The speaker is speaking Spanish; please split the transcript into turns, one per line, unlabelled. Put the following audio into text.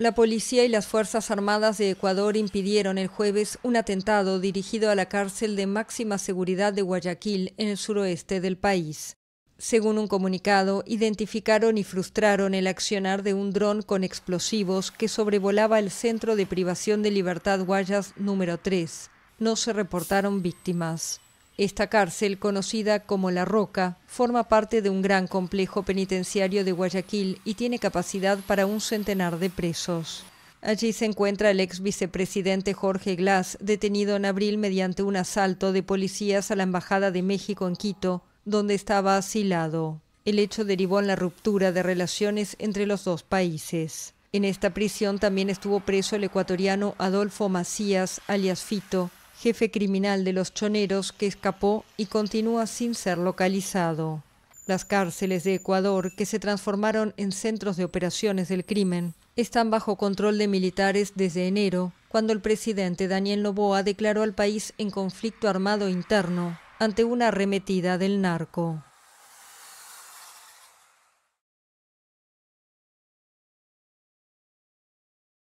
La policía y las Fuerzas Armadas de Ecuador impidieron el jueves un atentado dirigido a la cárcel de máxima seguridad de Guayaquil, en el suroeste del país. Según un comunicado, identificaron y frustraron el accionar de un dron con explosivos que sobrevolaba el Centro de Privación de Libertad Guayas número 3. No se reportaron víctimas. Esta cárcel, conocida como La Roca, forma parte de un gran complejo penitenciario de Guayaquil y tiene capacidad para un centenar de presos. Allí se encuentra el ex vicepresidente Jorge Glass, detenido en abril mediante un asalto de policías a la Embajada de México en Quito, donde estaba asilado. El hecho derivó en la ruptura de relaciones entre los dos países. En esta prisión también estuvo preso el ecuatoriano Adolfo Macías, alias Fito, jefe criminal de los choneros que escapó y continúa sin ser localizado. Las cárceles de Ecuador, que se transformaron en centros de operaciones del crimen, están bajo control de militares desde enero, cuando el presidente Daniel Noboa declaró al país en conflicto armado interno ante una arremetida del narco.